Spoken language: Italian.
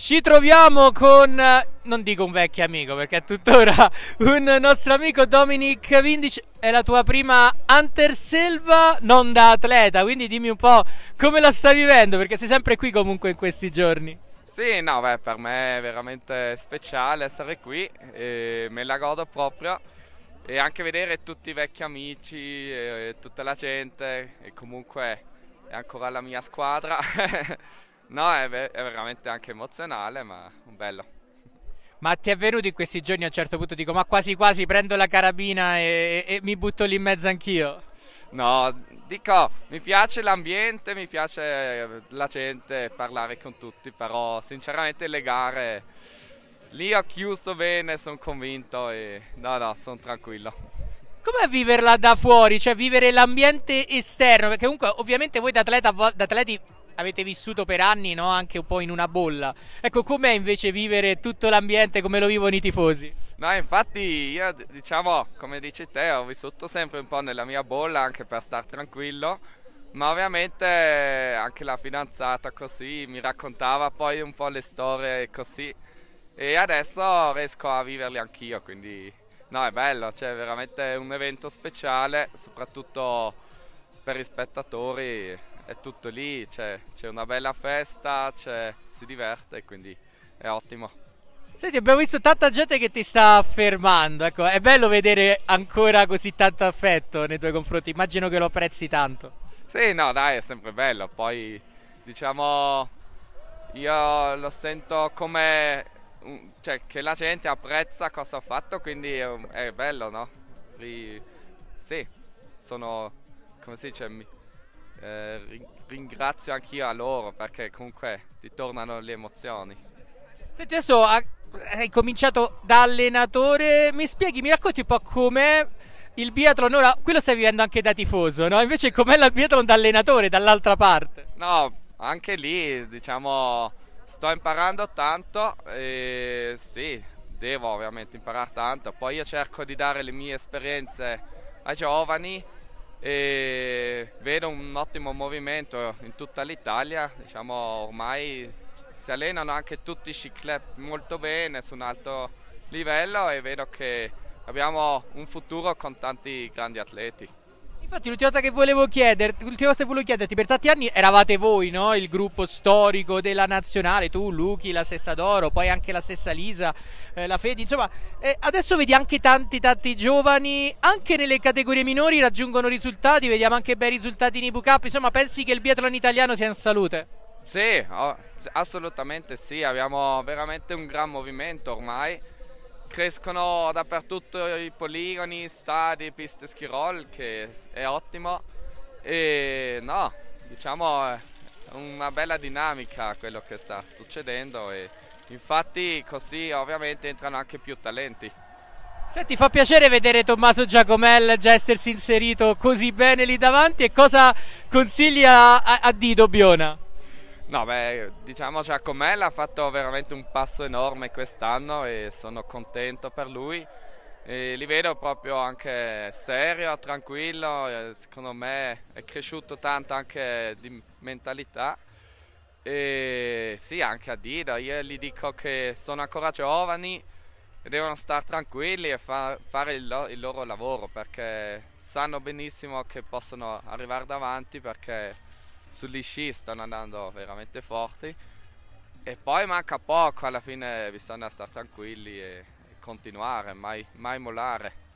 Ci troviamo con, non dico un vecchio amico perché è tuttora un nostro amico Dominic Vindic, è la tua prima Hunter Selva non da atleta, quindi dimmi un po' come la stai vivendo perché sei sempre qui comunque in questi giorni. Sì, no, beh, per me è veramente speciale essere qui, me la godo proprio e anche vedere tutti i vecchi amici, tutta la gente e comunque è ancora la mia squadra. No, è, ver- è veramente anche emozionale, ma bello. Ma ti è venuto in questi giorni a un certo punto, dico, ma quasi quasi prendo la carabina e, e, e mi butto lì in mezzo anch'io? No, dico, mi piace l'ambiente, mi piace la gente, parlare con tutti, però sinceramente le gare lì ho chiuso bene, sono convinto e no, no, sono tranquillo. Com'è viverla da fuori, cioè vivere l'ambiente esterno? Perché comunque ovviamente voi da, atleta, da atleti avete vissuto per anni no? anche un po' in una bolla. Ecco, com'è invece vivere tutto l'ambiente come lo vivono i tifosi? No, infatti io diciamo, come dici te, ho vissuto sempre un po' nella mia bolla anche per star tranquillo, ma ovviamente anche la fidanzata così mi raccontava poi un po' le storie così e adesso riesco a viverle anch'io, quindi no, è bello, cioè è veramente un evento speciale, soprattutto per gli spettatori è tutto lì, c'è, una bella festa, si diverte, quindi è ottimo. Senti, abbiamo visto tanta gente che ti sta fermando, ecco, è bello vedere ancora così tanto affetto nei tuoi confronti, immagino che lo apprezzi tanto. Sì, no, dai, è sempre bello, poi diciamo io lo sento come cioè, che la gente apprezza cosa ho fatto, quindi è, bello, no? sì, sono come si dice, mi, eh, ringrazio io a loro perché comunque ti tornano le emozioni. Senti, adesso hai cominciato da allenatore, mi spieghi, mi racconti un po' com'è il biathlon ora, quello stai vivendo anche da tifoso, no? Invece com'è il biathlon da allenatore, dall'altra parte? No, anche lì, diciamo, sto imparando tanto e sì, devo ovviamente imparare tanto, poi io cerco di dare le mie esperienze ai giovani e vedo un ottimo movimento in tutta l'Italia, diciamo ormai si allenano anche tutti i sci molto bene su un alto livello e vedo che abbiamo un futuro con tanti grandi atleti. Infatti l'ultima cosa che volevo chiederti, l'ultima cosa che volevo chiederti, per tanti anni eravate voi, no? Il gruppo storico della nazionale, tu, Luchi, la stessa Doro, poi anche la stessa Lisa, eh, la Fedi, insomma, eh, adesso vedi anche tanti tanti giovani, anche nelle categorie minori raggiungono risultati, vediamo anche bei risultati in IBU Cup, insomma, pensi che il biathlon italiano sia in salute? Sì, oh, assolutamente sì, abbiamo veramente un gran movimento ormai crescono dappertutto i poligoni, stadi, piste schirol, che è ottimo. E no, diciamo è eh, una bella dinamica quello che sta succedendo e infatti così ovviamente entrano anche più talenti. Senti, fa piacere vedere Tommaso Giacomel già essersi inserito così bene lì davanti e cosa consiglia a, a, a Dido Biona? No, beh, diciamo Giacomella cioè, ha fatto veramente un passo enorme quest'anno e sono contento per lui. E li vedo proprio anche serio, tranquillo, secondo me è cresciuto tanto anche di mentalità. E sì, anche a Dida, io gli dico che sono ancora giovani e devono stare tranquilli e fa fare il, lo il loro lavoro perché sanno benissimo che possono arrivare davanti perché sugli sci stanno andando veramente forti e poi manca poco, alla fine bisogna stare tranquilli e continuare, mai, mai mollare.